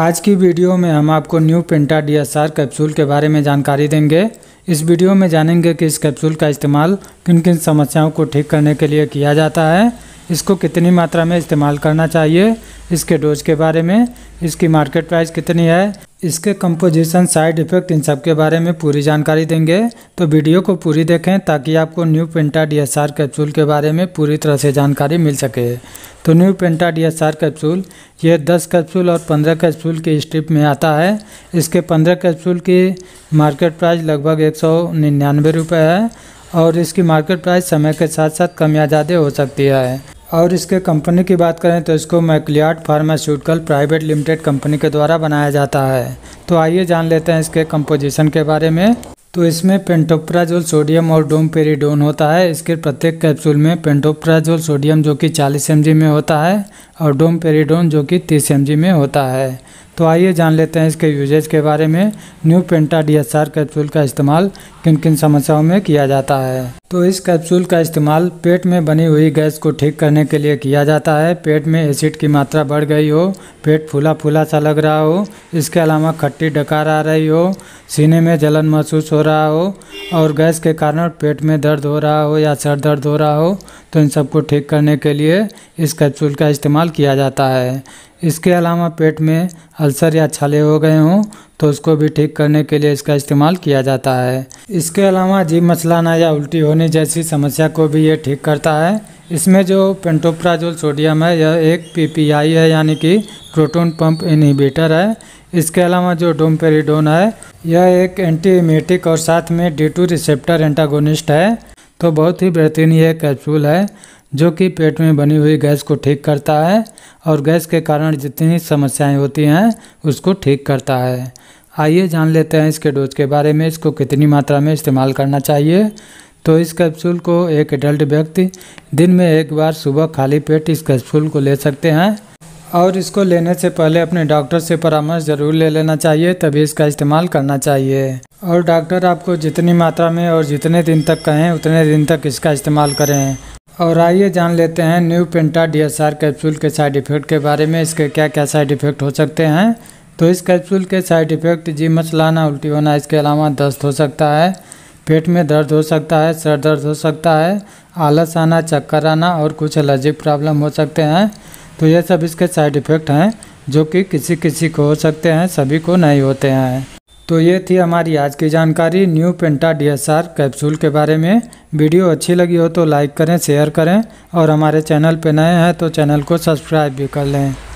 आज की वीडियो में हम आपको new penta D S R capsule के बारे में जानकारी देंगे इस वीडियो में जानेंगे कि इस कैप्सूल का इस्तेमाल किन किन समस्याओं को ठीक करने के लिए किया जाता है इसको कितनी मात्रा में इस्तेमाल करना चाहिए इसके डोज के बारे में इसकी मार्केट प्राइस कितनी है इसके कंपोजिशन साइड इफ़ेक्ट इन सब के बारे में पूरी जानकारी देंगे तो वीडियो को पूरी देखें ताकि आपको new penta D S R capsule के बारे में पूरी तरह से जानकारी मिल सके तो new penta D S R capsule ये 10 कैप्सूल और 15 कैप्सूल के स्ट्रिप में आता है इसके 15 कैप्सूल की मार्केट प्राइस लगभग एक सौ निन्यानवे रुपये है और इसकी मार्केट प्राइस समय के साथ साथ कम या ज़्यादा हो सकती है और इसके कंपनी की बात करें तो इसको Macleods pharmaceutical private limited company के द्वारा बनाया जाता है तो आइए जान लेते हैं इसके कंपोजिशन के बारे में तो इसमें पेंटोप्राजोल सोडियम और डोमपेरिडोन होता है इसके प्रत्येक कैप्सूल में पेंटोप्राजोल सोडियम जो कि 40 एम में होता है और डोमपेरिडोन जो कि 30 एम में होता है तो आइए जान लेते हैं इसके यूजेज के बारे में न्यू पेंटा डी कैप्सूल का इस्तेमाल किन किन समस्याओं में किया जाता है तो इस कैप्सूल का इस्तेमाल पेट में बनी हुई गैस को ठीक करने के लिए किया जाता है पेट में एसिड की मात्रा बढ़ गई हो पेट फूला फूला सा लग रहा हो इसके अलावा खट्टी डकार आ रही हो सीने में जलन महसूस हो रहा हो और गैस के कारण पेट में दर्द हो रहा हो या सर दर्द हो रहा हो तो इन सबको ठीक करने के लिए इस कैप्सूल का इस्तेमाल किया जाता है इसके अलावा पेट में अल्सर या छाले हो गए हों तो उसको भी ठीक करने के लिए इसका इस्तेमाल किया जाता है इसके अलावा जीव मचलाना या उल्टी होने जैसी समस्या को भी ये ठीक करता है इसमें जो पेंटोप्राजोल सोडियम है यह एक पीपीआई है यानी कि प्रोटोन पंप इनहिबिटर है इसके अलावा जो डोमपेरिडोन है यह एक एंटीमेटिक और साथ में डी टू रिसेप्टर एंटागोनिस्ट है तो बहुत ही बेहतरीन यह कैप्सूल है जो कि पेट में बनी हुई गैस को ठीक करता है और गैस के कारण जितनी समस्याएं होती हैं उसको ठीक करता है आइए जान लेते हैं इसके डोज के बारे में इसको कितनी मात्रा में इस्तेमाल करना चाहिए तो इस कैप्सूल को एक एडल्ट व्यक्ति दिन में एक बार सुबह खाली पेट इस कैप्सूल को ले सकते हैं और इसको लेने से पहले अपने डॉक्टर से परामर्श ज़रूर ले लेना चाहिए तभी इसका इस्तेमाल करना चाहिए और डॉक्टर आपको जितनी मात्रा में और जितने दिन तक कहें उतने दिन तक इसका इस्तेमाल करें और आइए जान लेते हैं new penta D S R capsule के साइड इफ़ेक्ट के बारे में इसके क्या क्या साइड इफ़ेक्ट हो सकते हैं तो इस कैप्सूल के साइड इफ़ेक्ट जी मचलाना उल्टी होना इसके अलावा दस्त हो सकता है पेट में दर्द हो सकता है सर दर्द हो सकता है आलस आना चक्कर आना और कुछ एलर्जिक प्रॉब्लम हो सकते हैं तो ये सब इसके साइड इफ़ेक्ट हैं जो कि किसी किसी को हो सकते हैं सभी को नहीं होते हैं तो ये थी हमारी आज की जानकारी न्यू पेंटा डीएसआर कैप्सूल के बारे में वीडियो अच्छी लगी हो तो लाइक करें शेयर करें और हमारे चैनल पर नए हैं तो चैनल को सब्सक्राइब भी कर लें